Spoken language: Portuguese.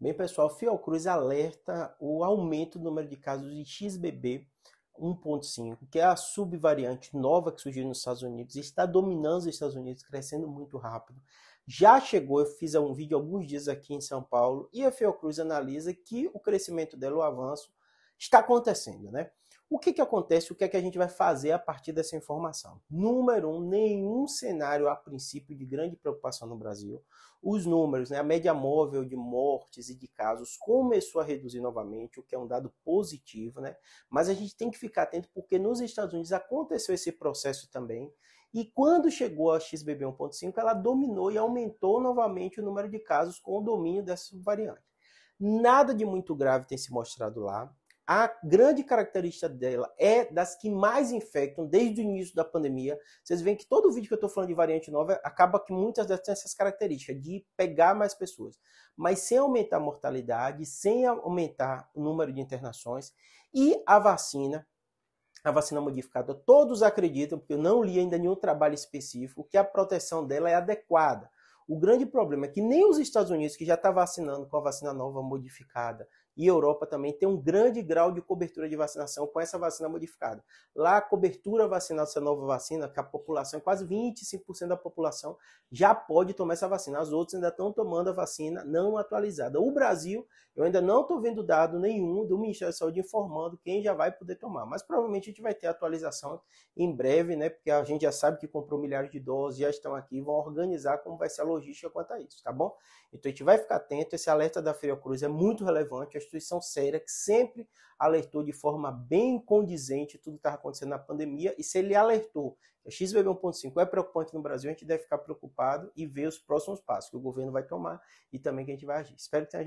Bem, pessoal, Fiocruz alerta o aumento do número de casos de XBB 1.5, que é a subvariante nova que surgiu nos Estados Unidos, está dominando os Estados Unidos, crescendo muito rápido. Já chegou, eu fiz um vídeo alguns dias aqui em São Paulo, e a Fiocruz analisa que o crescimento dela, o avanço, está acontecendo, né? O que, que acontece? O que é que a gente vai fazer a partir dessa informação? Número um, nenhum cenário a princípio de grande preocupação no Brasil. Os números, né, a média móvel de mortes e de casos começou a reduzir novamente, o que é um dado positivo, né? Mas a gente tem que ficar atento porque nos Estados Unidos aconteceu esse processo também. E quando chegou a XBB 1.5, ela dominou e aumentou novamente o número de casos com o domínio dessa variante. Nada de muito grave tem se mostrado lá. A grande característica dela é das que mais infectam desde o início da pandemia. Vocês veem que todo vídeo que eu estou falando de variante nova acaba que muitas delas têm essas características de pegar mais pessoas, mas sem aumentar a mortalidade, sem aumentar o número de internações. E a vacina, a vacina modificada, todos acreditam, porque eu não li ainda nenhum trabalho específico, que a proteção dela é adequada. O grande problema é que nem os Estados Unidos, que já está vacinando com a vacina nova modificada, e Europa também tem um grande grau de cobertura de vacinação com essa vacina modificada. Lá, a cobertura vacinal dessa nova vacina, que a população, quase 25% da população já pode tomar essa vacina. As outras ainda estão tomando a vacina não atualizada. O Brasil, eu ainda não estou vendo dado nenhum do Ministério da Saúde informando quem já vai poder tomar, mas provavelmente a gente vai ter atualização em breve, né? Porque a gente já sabe que comprou milhares de doses, já estão aqui, vão organizar como vai ser a logística quanto a isso, tá bom? Então a gente vai ficar atento, esse alerta da Fiocruz é muito relevante, instituição séria que sempre alertou de forma bem condizente tudo que estava acontecendo na pandemia. E se ele alertou que o XBB 1.5 é preocupante no Brasil, a gente deve ficar preocupado e ver os próximos passos que o governo vai tomar e também que a gente vai agir. Espero que tenha ajudado.